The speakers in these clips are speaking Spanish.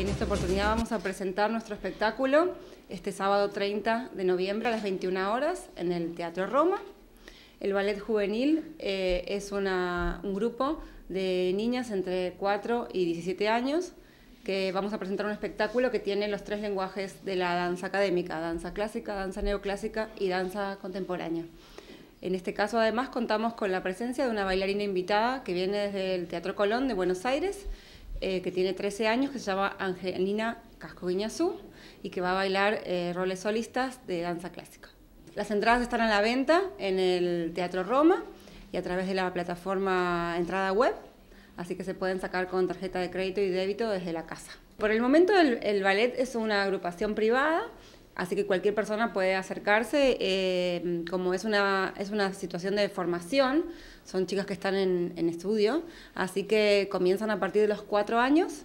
en esta oportunidad vamos a presentar nuestro espectáculo este sábado 30 de noviembre a las 21 horas en el Teatro Roma. El Ballet Juvenil eh, es un grupo de niñas entre 4 y 17 años que vamos a presentar un espectáculo que tiene los tres lenguajes de la danza académica, danza clásica, danza neoclásica y danza contemporánea. En este caso además contamos con la presencia de una bailarina invitada que viene desde el Teatro Colón de Buenos Aires, eh, que tiene 13 años, que se llama Angelina Casco Guiñazú y que va a bailar eh, roles solistas de danza clásica. Las entradas están a la venta en el Teatro Roma y a través de la plataforma Entrada Web, así que se pueden sacar con tarjeta de crédito y débito desde la casa. Por el momento el ballet es una agrupación privada Así que cualquier persona puede acercarse, eh, como es una, es una situación de formación, son chicas que están en, estudio, así que comienzan a partir de los cuatro años,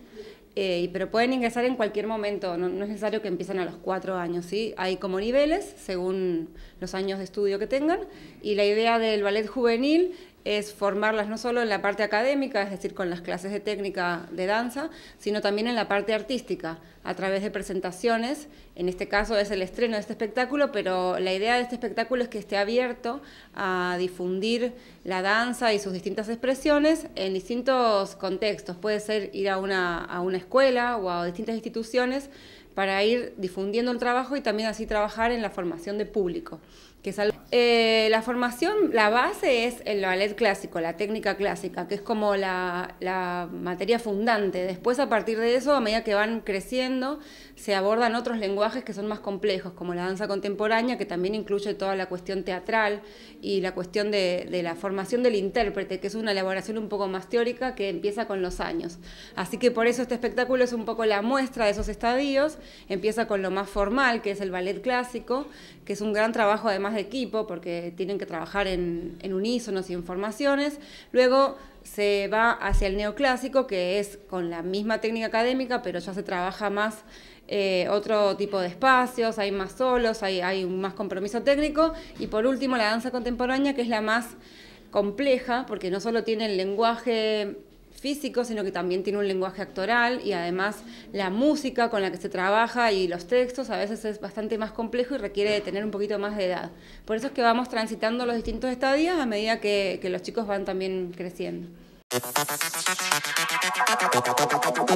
eh, pero pueden ingresar en cualquier momento, no, es necesario que empiecen a los cuatro años, ¿sí? Hay como niveles según los años de estudio que tengan, y la idea del ballet juvenil es formarlas no solo en la parte académica, es decir, con las clases de técnica de danza, sino también en la parte artística, a través de presentaciones. En este caso es el estreno de este espectáculo, pero la idea de este espectáculo es que esté abierto a difundir la danza y sus distintas expresiones en distintos contextos. Puede ser ir a una, a una escuela o a distintas instituciones para ir difundiendo el trabajo y también así trabajar en la formación de público. Que eh, la formación, la base es el ballet clásico, la técnica clásica, que es como la, la, materia fundante. Después, a partir de eso, a medida que van creciendo, se abordan otros lenguajes que son más complejos, como la danza contemporánea, que también incluye toda la cuestión teatral y la cuestión de, de la formación del intérprete, que es una elaboración un poco más teórica que empieza con los años. Así que por eso este espectáculo es un poco la muestra de esos estadios, empieza con lo más formal, que es el ballet clásico, que es un gran trabajo además de equipo, porque tienen que trabajar en, en unísonos y en forma Luego se va hacia el neoclásico, que es con la misma técnica académica, pero ya se trabaja más eh, otro tipo de espacios, hay más solos, hay, hay más compromiso técnico. Y por último, la danza contemporánea, que es la más compleja, porque no solo tiene el lenguaje físico, sino que también tiene un lenguaje actoral y además la música con la que se trabaja y los textos a veces es bastante más complejo y requiere de tener un poquito más de edad. Por eso es que vamos transitando los distintos estadios a medida que, que los chicos van también creciendo.